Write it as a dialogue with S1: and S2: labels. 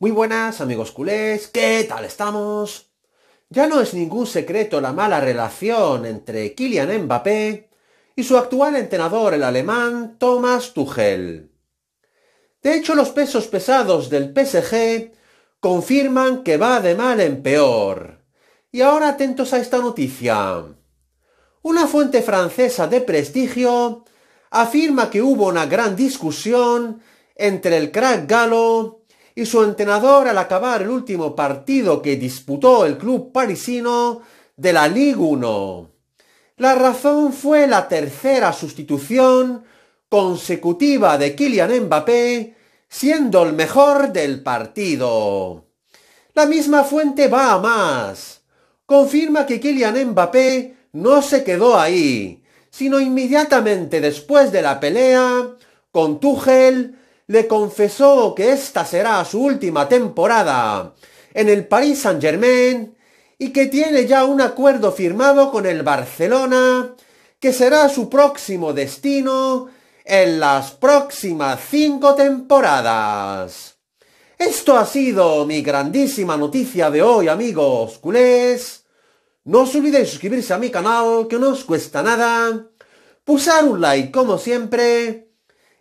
S1: Muy buenas amigos culés, ¿qué tal estamos? Ya no es ningún secreto la mala relación entre Kylian Mbappé y su actual entrenador el alemán Thomas Tuchel. De hecho, los pesos pesados del PSG confirman que va de mal en peor. Y ahora atentos a esta noticia. Una fuente francesa de prestigio afirma que hubo una gran discusión entre el crack galo y su entrenador al acabar el último partido que disputó el club parisino de la Ligue 1. La razón fue la tercera sustitución consecutiva de Kylian Mbappé, siendo el mejor del partido. La misma fuente va a más. Confirma que Kylian Mbappé no se quedó ahí, sino inmediatamente después de la pelea con Tuchel le confesó que esta será su última temporada en el Paris Saint-Germain y que tiene ya un acuerdo firmado con el Barcelona, que será su próximo destino en las próximas cinco temporadas. Esto ha sido mi grandísima noticia de hoy, amigos culés. No os olvidéis suscribirse a mi canal, que no os cuesta nada. Pulsar un like, como siempre